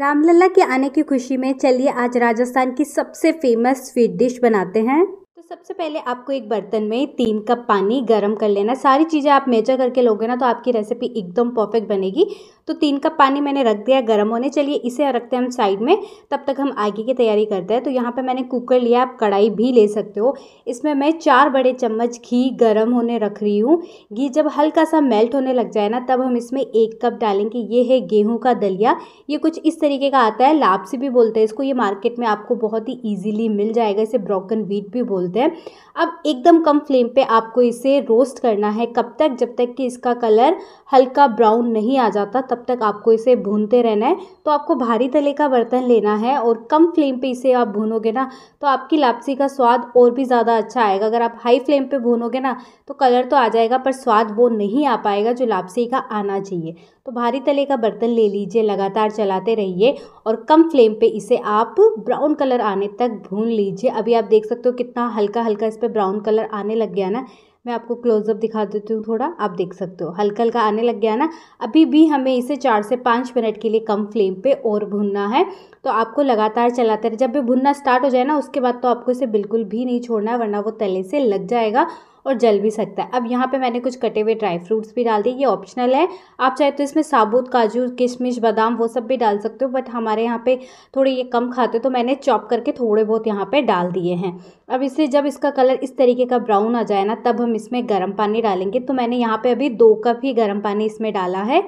रामलला के आने की खुशी में चलिए आज राजस्थान की सबसे फेमस स्वीट डिश बनाते हैं तो सबसे पहले आपको एक बर्तन में तीन कप पानी गर्म कर लेना सारी चीज़ें आप मेजर करके लोगे ना तो आपकी रेसिपी एकदम परफेक्ट बनेगी तो तीन कप पानी मैंने रख दिया गर्म होने चलिए इसे रखते हैं हम साइड में तब तक हम आगे की तैयारी करते हैं तो यहाँ पे मैंने कुकर लिया आप कढ़ाई भी ले सकते हो इसमें मैं चार बड़े चम्मच घी गर्म होने रख रही हूँ घी जब हल्का सा मेल्ट होने लग जाए ना तब हम इसमें एक कप डालेंगे ये है गेहूँ का दलिया ये कुछ इस तरीके का आता है लापसी भी बोलते हैं इसको ये मार्केट में आपको बहुत ही ईजिली मिल जाएगा इसे ब्रोकन वीट भी बोलते बोलते हैं अब एकदम कम फ्लेम पे आपको इसे रोस्ट करना है कब तक जब तक कि इसका कलर हल्का ब्राउन नहीं आ जाता तब तक आपको इसे भूनते रहना है तो आपको भारी तले का बर्तन लेना है और कम फ्लेम पे इसे आप भूनोगे ना तो आपकी लापसी का स्वाद और भी ज़्यादा अच्छा आएगा अगर आप हाई फ्लेम पर भूनोगे ना तो कलर तो आ जाएगा पर स्वाद वो नहीं आ पाएगा जो लापसी का आना चाहिए तो भारी तले का बर्तन ले लीजिए लगातार चलाते रहिए और कम फ्लेम पे इसे आप ब्राउन कलर आने तक भून लीजिए अभी आप देख सकते हो कितना हल्का हल्का इस पर ब्राउन कलर आने लग गया ना मैं आपको क्लोजअप दिखा देती हूँ थोड़ा आप देख सकते हो हल्का हल्का आने लग गया ना अभी भी हमें इसे चार से पाँच मिनट के लिए कम फ्लेम पे और भुनना है तो आपको लगातार चलाते रहे जब भी भुनना स्टार्ट हो जाए ना उसके बाद तो आपको इसे बिल्कुल भी नहीं छोड़ना है वरना वो तले से लग जाएगा और जल भी सकता है अब यहाँ पे मैंने कुछ कटे हुए ड्राई फ्रूट्स भी डाल दिए ये ऑप्शनल है आप चाहे तो इसमें साबुत काजू किशमिश बादाम वो सब भी डाल सकते हो बट हमारे यहाँ पे थोड़े ये कम खाते तो मैंने चॉप करके थोड़े बहुत यहाँ पे डाल दिए हैं अब इसे जब इसका कलर इस तरीके का ब्राउन आ जाए ना तब हम इसमें गर्म पानी डालेंगे तो मैंने यहाँ पर अभी दो कप ही गर्म पानी इसमें डाला है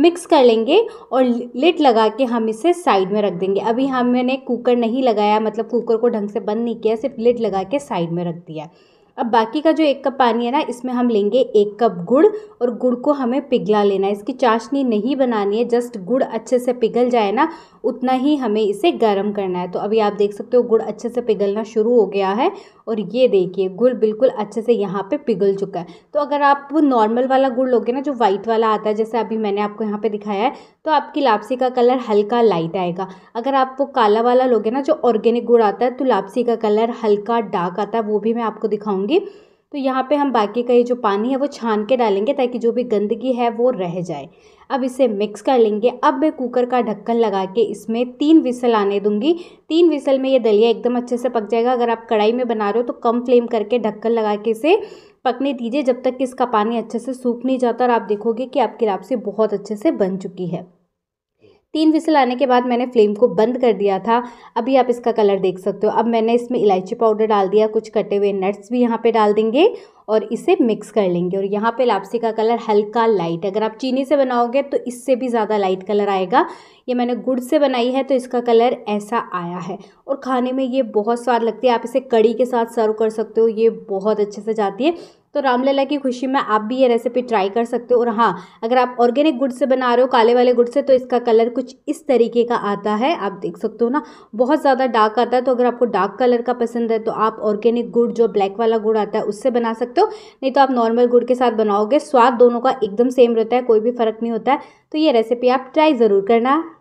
मिक्स कर लेंगे और लिट लगा के हम इसे साइड में रख देंगे अभी हमने कुकर नहीं लगाया मतलब कुकर को ढंग से बंद नहीं किया सिर्फ लिट लगा के साइड में रख दिया अब बाकी का जो एक कप पानी है ना इसमें हम लेंगे एक कप गुड़ और गुड़ को हमें पिघला लेना है इसकी चाशनी नहीं बनानी है जस्ट गुड़ अच्छे से पिघल जाए ना उतना ही हमें इसे गर्म करना है तो अभी आप देख सकते हो गुड़ अच्छे से पिघलना शुरू हो गया है और ये देखिए गुड़ बिल्कुल अच्छे से यहाँ पर पिघल चुका है तो अगर आप नॉर्मल वाला गुड़ लोगे ना जो वाइट वाला आता है जैसे अभी मैंने आपको यहाँ पर दिखाया है तो आपकी लापसी का कलर हल्का लाइट आएगा अगर आप वो काला वाला लोगे ना जो ऑर्गेनिक गुड़ आता है तो लापसी का कलर हल्का डार्क आता है वो भी मैं आपको दिखाऊँगी डालूँगी तो यहाँ पे हम बाकी का ये जो पानी है वो छान के डालेंगे ताकि जो भी गंदगी है वो रह जाए अब इसे मिक्स कर लेंगे अब मैं कुकर का ढक्कन लगा के इसमें तीन विसल आने दूंगी तीन विसल में ये दलिया एकदम अच्छे से पक जाएगा अगर आप कढ़ाई में बना रहे हो तो कम फ्लेम करके ढक्कन लगा के इसे पकने दीजिए जब तक कि इसका पानी अच्छे से सूख नहीं जाता और आप देखोगे कि आपकी लापसी बहुत अच्छे से बन चुकी है तीन विसल आने के बाद मैंने फ्लेम को बंद कर दिया था अभी आप इसका कलर देख सकते हो अब मैंने इसमें इलायची पाउडर डाल दिया कुछ कटे हुए नट्स भी यहाँ पे डाल देंगे और इसे मिक्स कर लेंगे और यहाँ पे लापसी का कलर हल्का लाइट अगर आप चीनी से बनाओगे तो इससे भी ज़्यादा लाइट कलर आएगा ये मैंने गुड़ से बनाई है तो इसका कलर ऐसा आया है और खाने में ये बहुत स्वाद लगती है आप इसे कड़ी के साथ सर्व कर सकते हो ये बहुत अच्छे से जाती है तो रामलला की खुशी में आप भी ये रेसिपी ट्राई कर सकते हो और हाँ अगर आप ऑर्गेनिक गुड़ से बना रहे हो काले वाले गुड़ से तो इसका कलर कुछ इस तरीके का आता है आप देख सकते हो ना बहुत ज़्यादा डार्क आता है तो अगर आपको डार्क कलर का पसंद है तो आप ऑर्गेनिक गुड़ जो ब्लैक वाला गुड़ आता है उससे बना सकते हो नहीं तो आप नॉर्मल गुड़ के साथ बनाओगे स्वाद दोनों का एकदम सेम रहता है कोई भी फ़र्क नहीं होता है तो ये रेसिपी आप ट्राई ज़रूर करना